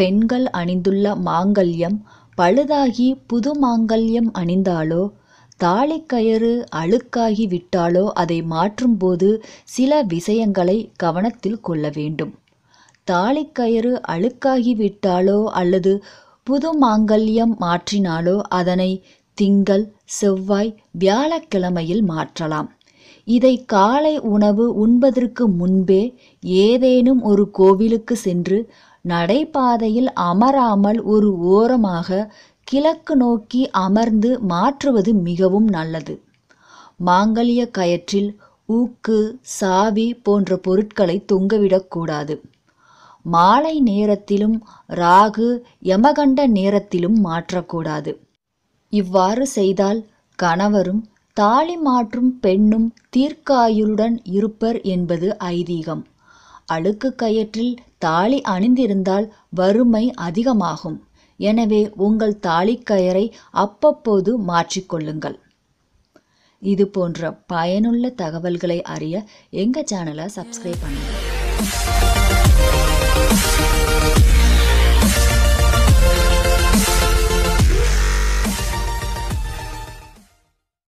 பெண்கள் அணிந்துள்ள மாங்கல்யம் பழுதாகி புது மாங்கல்யம் அணிந்தாலோ தாலிக்கயிறு அழுக்காகி விட்டாலோ அதை மாற்றும்போது சில விஷயங்களை கவனத்தில் கொள்ள வேண்டும் தாலிக்கயிறு அழுக்காகி விட்டாலோ அல்லது புது மாங்கல்யம் மாற்றினாலோ அதனை திங்கள் செவ்வாய் வியாழக்கிழமையில் மாற்றலாம் இதை காலை உணவு உண்பதற்கு முன்பே ஏதேனும் ஒரு கோவிலுக்கு சென்று நடைபாதையில் அமராமல் ஒரு ஓரமாக கிழக்கு நோக்கி அமர்ந்து மாற்றுவது மிகவும் நல்லது மாங்கல்ய கயற்றில் ஊக்கு சாவி போன்ற பொருட்களை தொங்கவிடக்கூடாது மாலை நேரத்திலும் ராகு யமகண்ட நேரத்திலும் மாற்றக்கூடாது இவ்வாறு செய்தால் கணவரும் தாலி மாற்றும் பெண்ணும் தீர்க்காயுளுடன் இருப்பர் என்பது ஐதீகம் அழுக்கு கயற்றில் தாலி அணிந்திருந்தால் வறுமை அதிகமாகும் எனவே உங்கள் தாலிக்கயரை அப்பப்போது மாற்றிக்கொள்ளுங்கள் இது போன்ற பயனுள்ள தகவல்களை அறிய எங்கள் சேனலை சப்ஸ்கிரைப் பண்ணுங்கள்